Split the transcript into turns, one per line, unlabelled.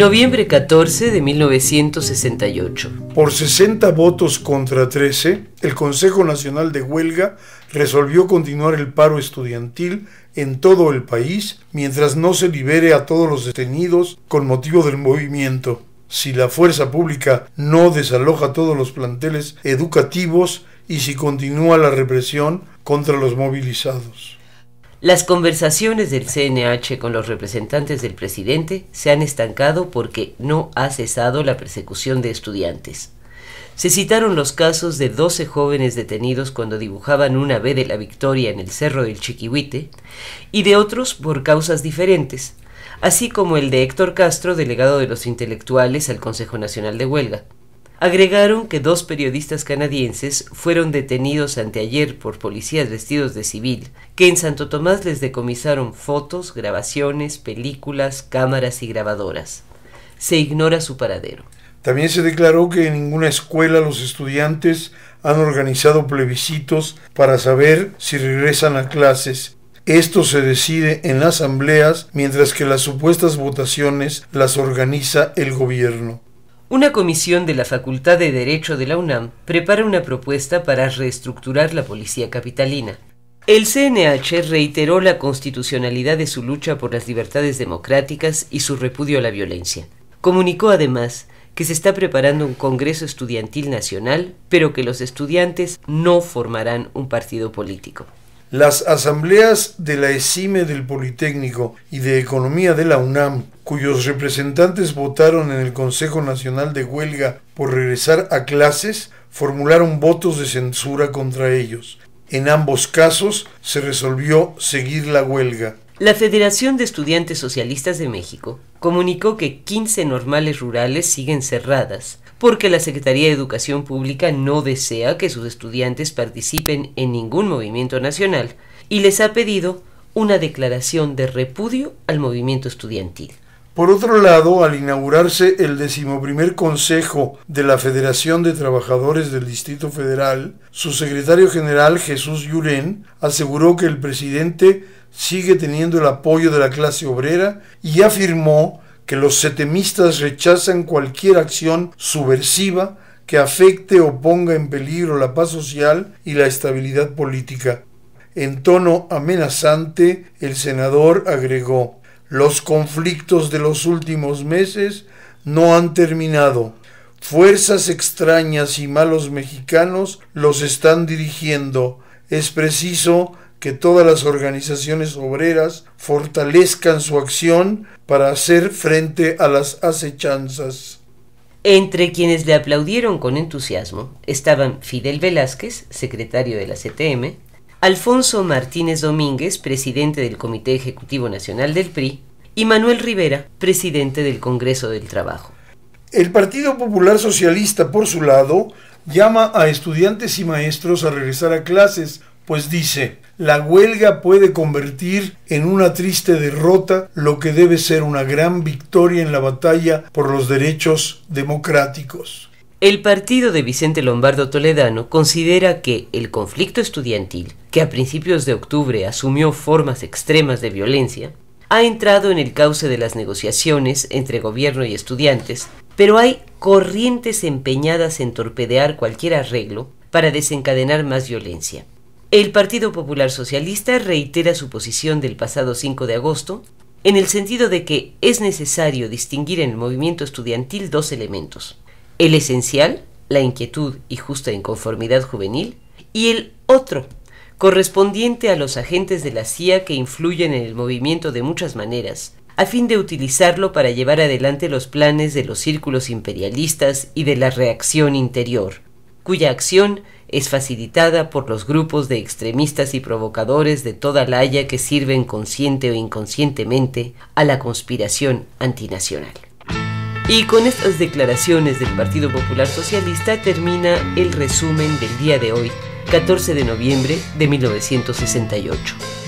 Noviembre 14 de 1968.
Por 60 votos contra 13, el Consejo Nacional de Huelga resolvió continuar el paro estudiantil en todo el país mientras no se libere a todos los detenidos con motivo del movimiento. Si la fuerza pública no desaloja todos los planteles educativos y si continúa la represión contra los movilizados.
Las conversaciones del CNH con los representantes del presidente se han estancado porque no ha cesado la persecución de estudiantes. Se citaron los casos de 12 jóvenes detenidos cuando dibujaban una B de la Victoria en el Cerro del Chiquihuite y de otros por causas diferentes, así como el de Héctor Castro, delegado de los intelectuales al Consejo Nacional de Huelga agregaron que dos periodistas canadienses fueron detenidos anteayer por policías vestidos de civil, que en Santo Tomás les decomisaron fotos, grabaciones, películas, cámaras y grabadoras. Se ignora su paradero. También se
declaró que en ninguna escuela los estudiantes han organizado plebiscitos para saber si regresan a clases. Esto se decide en las asambleas mientras que las supuestas votaciones las organiza el gobierno.
Una comisión de la Facultad de Derecho de la UNAM prepara una propuesta para reestructurar la policía capitalina. El CNH reiteró la constitucionalidad de su lucha por las libertades democráticas y su repudio a la violencia. Comunicó además que se está preparando un Congreso Estudiantil Nacional, pero que los estudiantes no formarán un partido político.
Las asambleas de la ESIME del Politécnico y de Economía de la UNAM cuyos representantes votaron en el Consejo Nacional de Huelga por regresar a clases, formularon votos de censura contra ellos. En ambos casos se resolvió seguir la huelga.
La Federación de Estudiantes Socialistas de México comunicó que 15 normales rurales siguen cerradas porque la Secretaría de Educación Pública no desea que sus estudiantes participen en ningún movimiento nacional y les ha pedido una declaración de repudio al movimiento estudiantil.
Por otro lado, al inaugurarse el decimoprimer Consejo de la Federación de Trabajadores del Distrito Federal, su secretario general Jesús Yuren aseguró que el presidente sigue teniendo el apoyo de la clase obrera y afirmó que los setemistas rechazan cualquier acción subversiva que afecte o ponga en peligro la paz social y la estabilidad política. En tono amenazante, el senador agregó los conflictos de los últimos meses no han terminado. Fuerzas extrañas y malos mexicanos los están dirigiendo. Es preciso que todas las organizaciones obreras fortalezcan su acción para hacer frente a las acechanzas.
Entre quienes le aplaudieron con entusiasmo estaban Fidel Velázquez, secretario de la CTM, Alfonso Martínez Domínguez, presidente del Comité Ejecutivo Nacional del PRI, y Manuel Rivera, presidente del Congreso del Trabajo.
El Partido Popular Socialista, por su lado, llama a estudiantes y maestros a regresar a clases, pues dice, la huelga puede convertir en una triste derrota lo que debe ser una gran victoria en la batalla por los derechos democráticos.
El partido de Vicente Lombardo Toledano considera que el conflicto estudiantil, que a principios de octubre asumió formas extremas de violencia, ha entrado en el cauce de las negociaciones entre gobierno y estudiantes, pero hay corrientes empeñadas en torpedear cualquier arreglo para desencadenar más violencia. El Partido Popular Socialista reitera su posición del pasado 5 de agosto en el sentido de que es necesario distinguir en el movimiento estudiantil dos elementos el esencial, la inquietud y justa inconformidad juvenil, y el otro, correspondiente a los agentes de la CIA que influyen en el movimiento de muchas maneras, a fin de utilizarlo para llevar adelante los planes de los círculos imperialistas y de la reacción interior, cuya acción es facilitada por los grupos de extremistas y provocadores de toda la haya que sirven consciente o inconscientemente a la conspiración antinacional. Y con estas declaraciones del Partido Popular Socialista termina el resumen del día de hoy, 14 de noviembre de 1968.